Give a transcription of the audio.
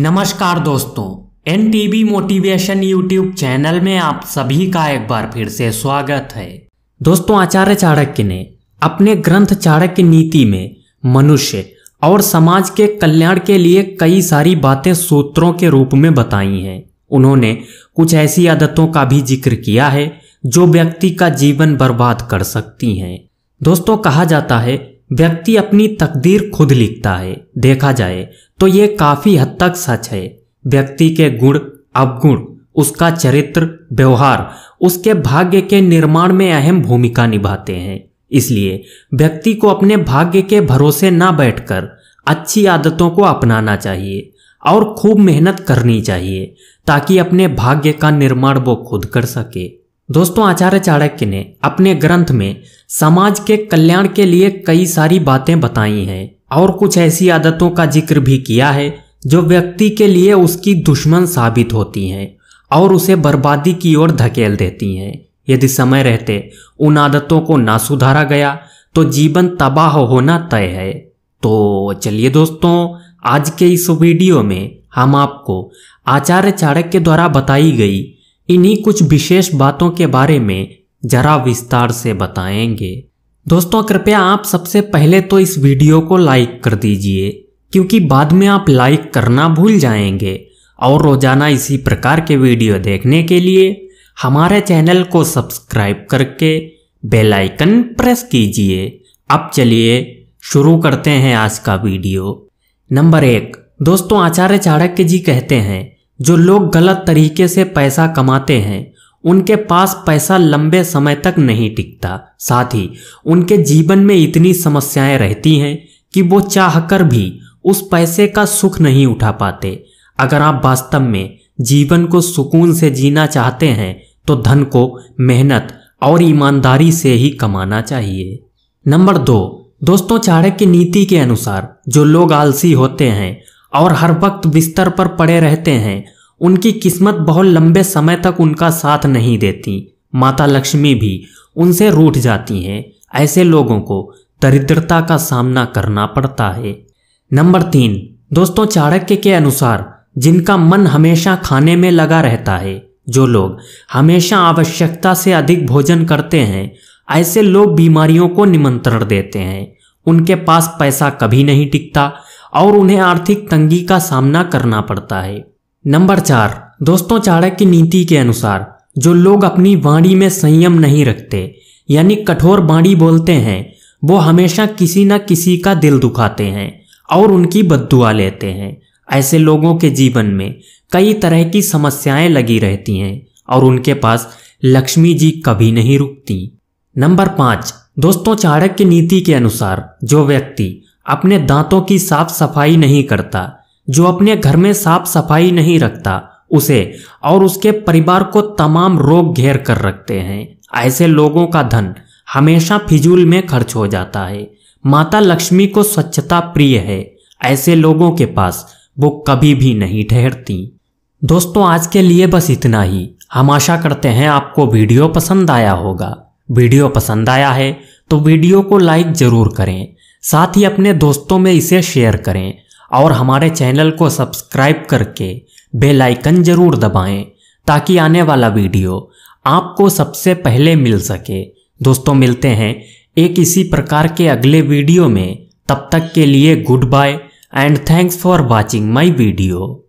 नमस्कार दोस्तों N TV motivation YouTube channel में आप सभी का एक बार फिर से स्वागत है दोस्तों आचार्य चाणक्य ने अपने ग्रंथ चाणक्य नीति में मनुष्य और समाज के कल्याण के लिए कई सारी बातें सूत्रों के रूप में बताई हैं उन्होंने कुछ ऐसी आदतों का भी जिक्र किया है जो व्यक्ति का जीवन बर्बाद कर सकती हैं दोस्तों कहा जाता है व्यक्ति अपनी तकदीर खुद लिखता है देखा जाए तो ये काफी हद तक सच है व्यक्ति के गुण अवगुण उसका चरित्र व्यवहार उसके भाग्य के निर्माण में अहम भूमिका निभाते हैं इसलिए व्यक्ति को अपने भाग्य के भरोसे ना बैठकर अच्छी आदतों को अपनाना चाहिए और खूब मेहनत करनी चाहिए ताकि अपने भाग्य का निर्माण वो खुद कर सके दोस्तों आचार्य चाणक्य ने अपने ग्रंथ में समाज के कल्याण के लिए कई सारी बातें बताई हैं और कुछ ऐसी आदतों का जिक्र भी किया है जो व्यक्ति के लिए उसकी दुश्मन साबित होती हैं और उसे बर्बादी की ओर धकेल देती हैं यदि समय रहते उन आदतों को ना सुधारा गया तो जीवन तबाह होना तय है तो चलिए दोस्तों आज के इस वीडियो में हम आपको आचार्य चाणक्य द्वारा बताई गई इन्हीं कुछ विशेष बातों के बारे में जरा विस्तार से बताएंगे दोस्तों कृपया आप सबसे पहले तो इस वीडियो को लाइक कर दीजिए क्योंकि बाद में आप लाइक करना भूल जाएंगे और रोजाना इसी प्रकार के वीडियो देखने के लिए हमारे चैनल को सब्सक्राइब करके बेल आइकन प्रेस कीजिए अब चलिए शुरू करते हैं आज का वीडियो नंबर एक दोस्तों आचार्य चाणक्य जी कहते हैं जो लोग गलत तरीके से पैसा कमाते हैं उनके पास पैसा लंबे समय तक नहीं टिकता साथ ही उनके जीवन में इतनी समस्याएं रहती हैं कि वो चाहकर भी उस पैसे का सुख नहीं उठा पाते अगर आप वास्तव में जीवन को सुकून से जीना चाहते हैं तो धन को मेहनत और ईमानदारी से ही कमाना चाहिए नंबर दो दोस्तों चाणक्य की नीति के अनुसार जो लोग आलसी होते हैं और हर वक्त बिस्तर पर पड़े रहते हैं उनकी किस्मत बहुत लंबे समय तक उनका साथ नहीं देती माता लक्ष्मी भी उनसे रूठ जाती हैं ऐसे लोगों को दरिद्रता का सामना करना पड़ता है नंबर तीन दोस्तों चाणक्य के अनुसार जिनका मन हमेशा खाने में लगा रहता है जो लोग हमेशा आवश्यकता से अधिक भोजन करते हैं ऐसे लोग बीमारियों को निमंत्रण देते हैं उनके पास पैसा कभी नहीं टिकता और उन्हें आर्थिक तंगी का सामना करना पड़ता है नंबर चार दोस्तों चाणक्य नीति के अनुसार जो लोग अपनी वाणी में संयम नहीं रखते यानी कठोर वाणी बोलते हैं वो हमेशा किसी न किसी का दिल दुखाते हैं और उनकी बदुआ लेते हैं ऐसे लोगों के जीवन में कई तरह की समस्याएं लगी रहती हैं और उनके पास लक्ष्मी जी कभी नहीं रुकती नंबर पांच दोस्तों चाणक्य नीति के अनुसार जो व्यक्ति अपने दांतों की साफ सफाई नहीं करता जो अपने घर में साफ सफाई नहीं रखता उसे और उसके परिवार को तमाम रोग घेर कर रखते हैं ऐसे लोगों का धन हमेशा फिजूल में खर्च हो जाता है माता लक्ष्मी को स्वच्छता प्रिय है ऐसे लोगों के पास वो कभी भी नहीं ठहरती दोस्तों आज के लिए बस इतना ही हम आशा करते हैं आपको वीडियो पसंद आया होगा वीडियो पसंद आया है तो वीडियो को लाइक जरूर करें साथ ही अपने दोस्तों में इसे शेयर करें और हमारे चैनल को सब्सक्राइब करके बेल आइकन जरूर दबाएं ताकि आने वाला वीडियो आपको सबसे पहले मिल सके दोस्तों मिलते हैं एक इसी प्रकार के अगले वीडियो में तब तक के लिए goodbye and thanks for watching my video